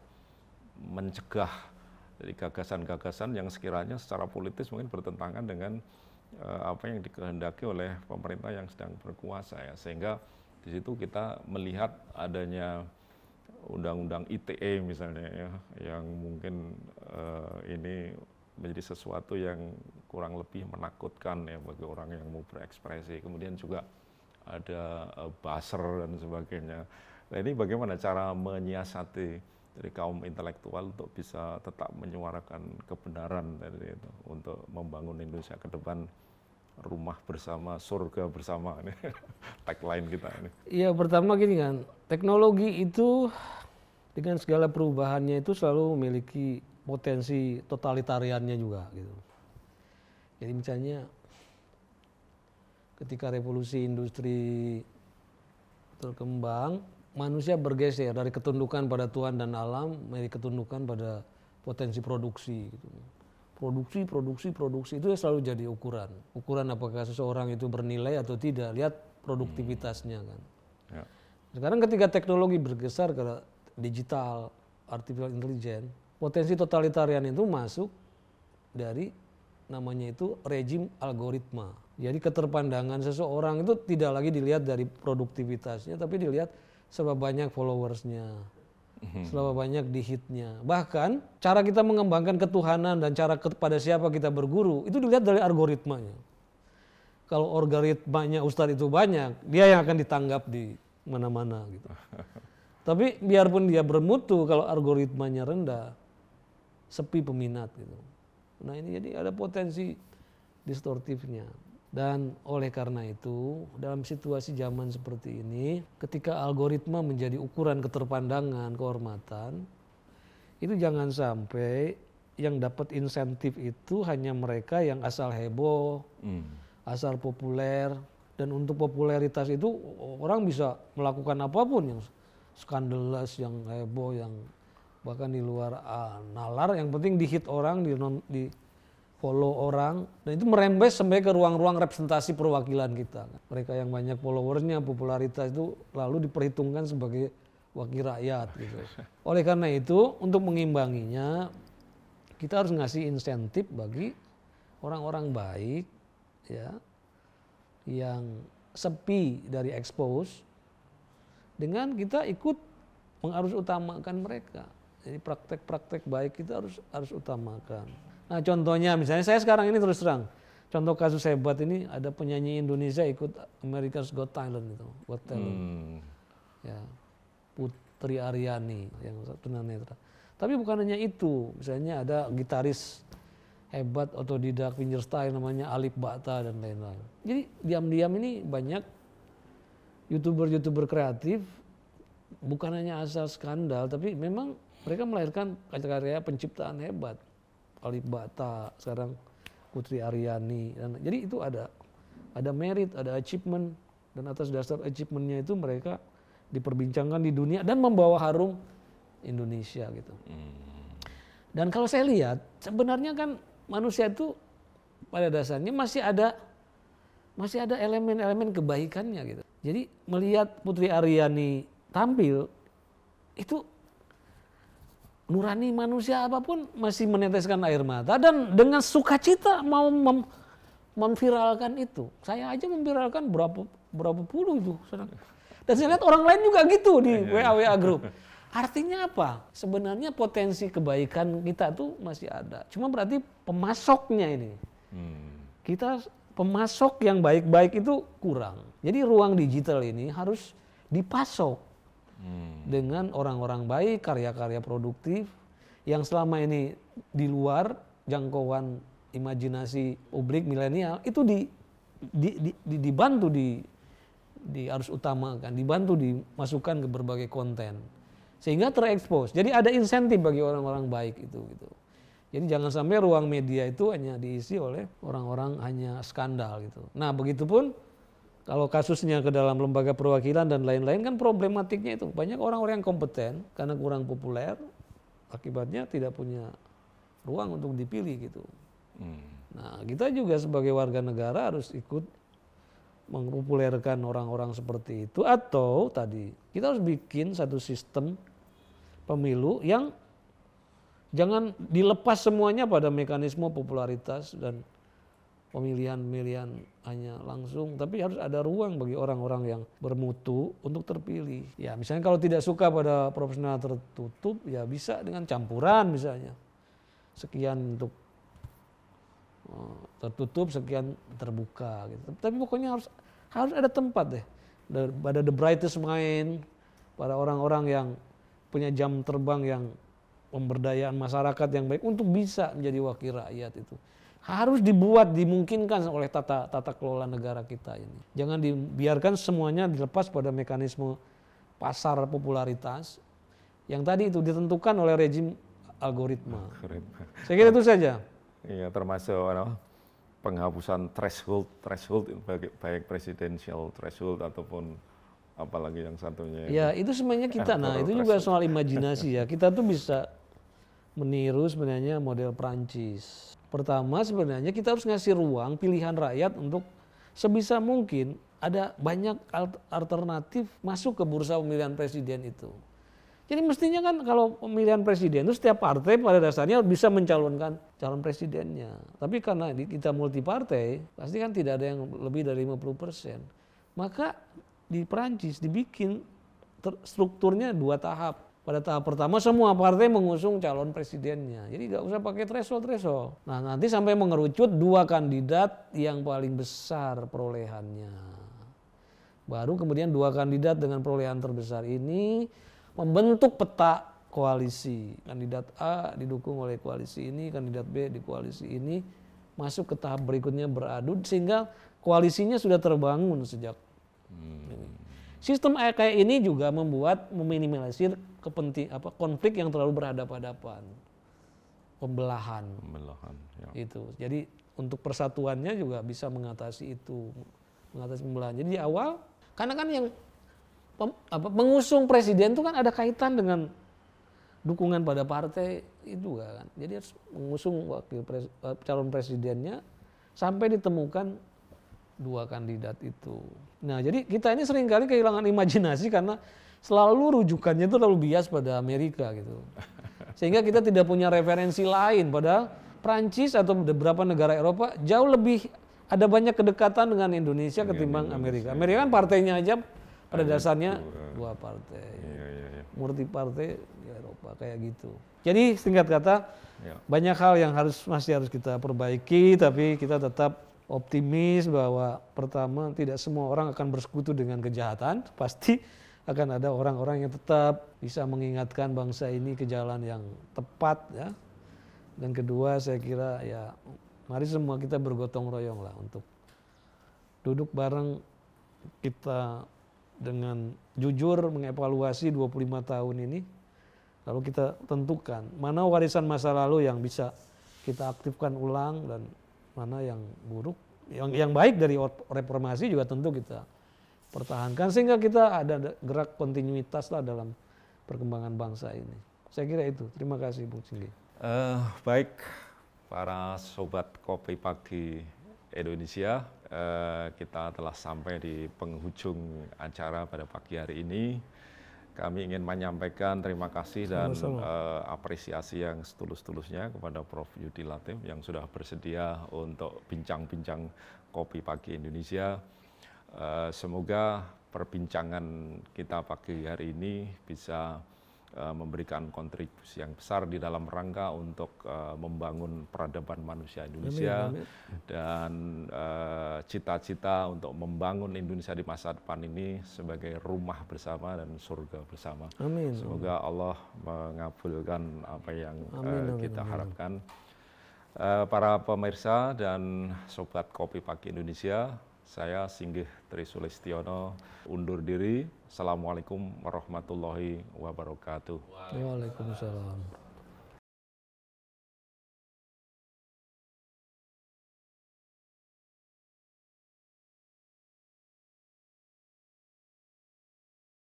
mencegah dari gagasan-gagasan yang sekiranya secara politis mungkin bertentangan dengan Eh, apa yang dikehendaki oleh pemerintah yang sedang berkuasa ya sehingga di situ kita melihat adanya undang-undang ITE misalnya ya yang mungkin uh, ini menjadi sesuatu yang kurang lebih menakutkan ya bagi orang yang mau berekspresi kemudian juga ada uh, buzzer dan sebagainya nah ini bagaimana cara menyiasati dari kaum intelektual untuk bisa tetap menyuarakan kebenaran dari itu untuk membangun Indonesia ke depan rumah bersama surga bersama ini tagline kita ini. Iya pertama gini kan teknologi itu dengan segala perubahannya itu selalu memiliki potensi totalitariannya juga gitu. Jadi misalnya ketika revolusi industri berkembang manusia bergeser dari ketundukan pada Tuhan dan alam menjadi ketundukan pada potensi produksi gitu. Produksi, produksi, produksi itu selalu jadi ukuran. Ukuran apakah seseorang itu bernilai atau tidak, lihat produktivitasnya kan. Hmm. Ya. Sekarang ketika teknologi bergeser ke digital, artificial intelligence, potensi totalitarian itu masuk dari namanya itu rejim algoritma. Jadi keterpandangan seseorang itu tidak lagi dilihat dari produktivitasnya, tapi dilihat serba banyak followersnya, mhm. serba banyak di hitnya. Bahkan cara kita mengembangkan ketuhanan dan cara kepada siapa kita berguru itu dilihat dari algoritmanya. Kalau algoritmanya Ustadz itu banyak, dia yang akan ditanggap di mana-mana gitu. Tapi biarpun dia bermutu kalau algoritmanya rendah, sepi peminat gitu. Nah ini jadi ada potensi distortifnya. Dan oleh karena itu, dalam situasi zaman seperti ini, ketika algoritma menjadi ukuran keterpandangan, kehormatan, itu jangan sampai yang dapat insentif itu hanya mereka yang asal heboh, hmm. asal populer, dan untuk popularitas itu orang bisa melakukan apapun yang skandalas, yang heboh, yang bahkan di luar uh, nalar. Yang penting dihit orang, di, non, di follow orang dan itu merembes sampai ke ruang-ruang representasi perwakilan kita. Mereka yang banyak followersnya, popularitas itu lalu diperhitungkan sebagai wakil rakyat gitu. Oleh karena itu untuk mengimbanginya kita harus ngasih insentif bagi orang-orang baik ya yang sepi dari expose dengan kita ikut mengarus utamakan mereka. Jadi praktek-praktek baik kita harus harus utamakan. Nah, contohnya misalnya saya sekarang ini terus terang. Contoh kasus saya buat ini ada penyanyi Indonesia ikut America's Got Talent itu, Got Talent. Hmm. Ya. Putri Aryani yang tunanetra. Tapi bukan hanya itu, misalnya ada gitaris hebat otodidak fingerstyle namanya Alif Bakta dan lain-lain. Jadi diam-diam ini banyak youtuber-youtuber kreatif bukan hanya asal skandal, tapi memang mereka melahirkan karya-karya penciptaan hebat. Alibata, sekarang Putri Aryani. jadi itu ada ada merit, ada achievement dan atas dasar achievementnya itu mereka diperbincangkan di dunia dan membawa harum Indonesia gitu. Hmm. Dan kalau saya lihat sebenarnya kan manusia itu pada dasarnya masih ada masih ada elemen-elemen kebaikannya gitu. Jadi melihat Putri Aryani tampil itu nurani manusia apapun masih meneteskan air mata dan dengan sukacita mau mem memviralkan itu. Saya aja memviralkan berapa berapa puluh itu. Dan saya lihat orang lain juga gitu di WA iya. WA group. Artinya apa? Sebenarnya potensi kebaikan kita tuh masih ada. Cuma berarti pemasoknya ini. Hmm. Kita pemasok yang baik-baik itu kurang. Jadi ruang digital ini harus dipasok Hmm. dengan orang-orang baik, karya-karya produktif yang selama ini di luar jangkauan imajinasi publik milenial itu di, di, di, di dibantu di di utama kan dibantu dimasukkan ke berbagai konten sehingga terekspos. Jadi ada insentif bagi orang-orang baik itu gitu. Jadi jangan sampai ruang media itu hanya diisi oleh orang-orang hanya skandal gitu. Nah, begitupun kalau kasusnya ke dalam lembaga perwakilan dan lain-lain kan problematiknya itu banyak orang-orang yang kompeten karena kurang populer, akibatnya tidak punya ruang untuk dipilih gitu. Hmm. Nah kita juga sebagai warga negara harus ikut mengpopulerkan orang-orang seperti itu atau tadi kita harus bikin satu sistem pemilu yang jangan dilepas semuanya pada mekanisme popularitas dan pemilihan-pemilihan hanya langsung, tapi harus ada ruang bagi orang-orang yang bermutu untuk terpilih. Ya, misalnya kalau tidak suka pada profesional tertutup, ya bisa dengan campuran misalnya. Sekian untuk eh, tertutup, sekian terbuka gitu. Tapi pokoknya harus harus ada tempat deh. Pada the brightest mind, pada orang-orang yang punya jam terbang yang pemberdayaan masyarakat yang baik untuk bisa menjadi wakil rakyat itu harus dibuat dimungkinkan oleh tata tata kelola negara kita ini. Jangan dibiarkan semuanya dilepas pada mekanisme pasar popularitas yang tadi itu ditentukan oleh rejim algoritma. Saya kira itu saja. Iya, termasuk apa penghapusan threshold threshold baik, baik presidensial threshold ataupun apalagi yang satunya. Ya, itu semuanya kita. Nah, itu juga soal imajinasi ya. Kita tuh bisa meniru sebenarnya model Prancis. Pertama sebenarnya kita harus ngasih ruang pilihan rakyat untuk sebisa mungkin ada banyak alternatif masuk ke bursa pemilihan presiden itu. Jadi mestinya kan kalau pemilihan presiden itu setiap partai pada dasarnya bisa mencalonkan calon presidennya. Tapi karena kita multi partai, pasti kan tidak ada yang lebih dari 50 persen. Maka di Perancis dibikin strukturnya dua tahap. Pada tahap pertama semua partai mengusung calon presidennya. Jadi nggak usah pakai threshold-threshold. Nah nanti sampai mengerucut dua kandidat yang paling besar perolehannya. Baru kemudian dua kandidat dengan perolehan terbesar ini membentuk peta koalisi. Kandidat A didukung oleh koalisi ini, kandidat B di koalisi ini masuk ke tahap berikutnya beradu sehingga koalisinya sudah terbangun sejak hmm. sistem kayak ini juga membuat meminimalisir kepenting apa konflik yang terlalu berhadapan-hadapan pembelahan pembelahan ya. itu jadi untuk persatuannya juga bisa mengatasi itu mengatasi pembelahan jadi di awal karena kan yang pem, apa, mengusung presiden itu kan ada kaitan dengan dukungan pada partai itu kan jadi harus mengusung wakil pres, eh, calon presidennya sampai ditemukan dua kandidat itu nah jadi kita ini seringkali kehilangan imajinasi karena selalu rujukannya itu terlalu bias pada Amerika gitu. Sehingga kita tidak punya referensi lain pada Prancis atau beberapa negara Eropa jauh lebih ada banyak kedekatan dengan Indonesia dengan ketimbang Indonesia. Amerika. Amerika kan partainya aja pada dasarnya dua partai. Iya, iya, iya. Murti partai di Eropa kayak gitu. Jadi singkat kata iya. banyak hal yang harus masih harus kita perbaiki tapi kita tetap optimis bahwa pertama tidak semua orang akan bersekutu dengan kejahatan pasti akan ada orang-orang yang tetap bisa mengingatkan bangsa ini ke jalan yang tepat ya. Dan kedua saya kira ya mari semua kita bergotong royong lah untuk duduk bareng kita dengan jujur mengevaluasi 25 tahun ini lalu kita tentukan mana warisan masa lalu yang bisa kita aktifkan ulang dan mana yang buruk yang yang baik dari reformasi juga tentu kita pertahankan sehingga kita ada gerak kontinuitas lah dalam perkembangan bangsa ini. Saya kira itu. Terima kasih Bung Singgi. Uh, baik para sobat kopi pagi Indonesia, uh, kita telah sampai di penghujung acara pada pagi hari ini. Kami ingin menyampaikan terima kasih dan Uh, apresiasi yang setulus-tulusnya kepada Prof. Yudi Latif yang sudah bersedia untuk bincang-bincang kopi pagi Indonesia Eh, semoga perbincangan kita pagi hari ini bisa eh, memberikan kontribusi yang besar di dalam rangka untuk eh, membangun peradaban manusia Indonesia dan cita-cita untuk membangun Indonesia di masa depan ini sebagai rumah bersama dan surga bersama. Amin. Semoga Allah mengabulkan apa yang kita harapkan. para pemirsa dan sobat kopi pagi Indonesia, saya Singgih Tri Sulistiono undur diri. Assalamualaikum warahmatullahi wabarakatuh. Waalaikumsalam.